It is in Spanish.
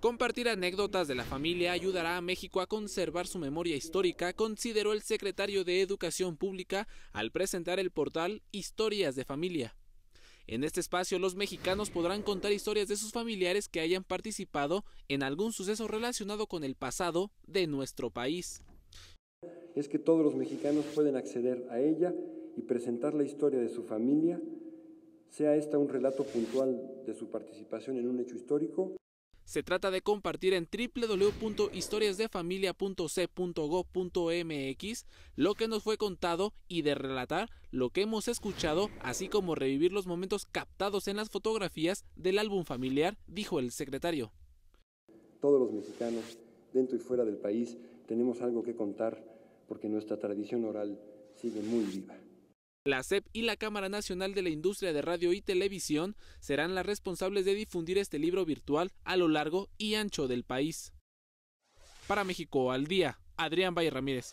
Compartir anécdotas de la familia ayudará a México a conservar su memoria histórica, consideró el secretario de Educación Pública al presentar el portal Historias de Familia. En este espacio los mexicanos podrán contar historias de sus familiares que hayan participado en algún suceso relacionado con el pasado de nuestro país. Es que todos los mexicanos pueden acceder a ella y presentar la historia de su familia sea esta un relato puntual de su participación en un hecho histórico. Se trata de compartir en www.historiasdefamilia.c.go.mx lo que nos fue contado y de relatar lo que hemos escuchado, así como revivir los momentos captados en las fotografías del álbum familiar, dijo el secretario. Todos los mexicanos, dentro y fuera del país, tenemos algo que contar porque nuestra tradición oral sigue muy viva. La CEP y la Cámara Nacional de la Industria de Radio y Televisión serán las responsables de difundir este libro virtual a lo largo y ancho del país. Para México al día, Adrián Valle Ramírez.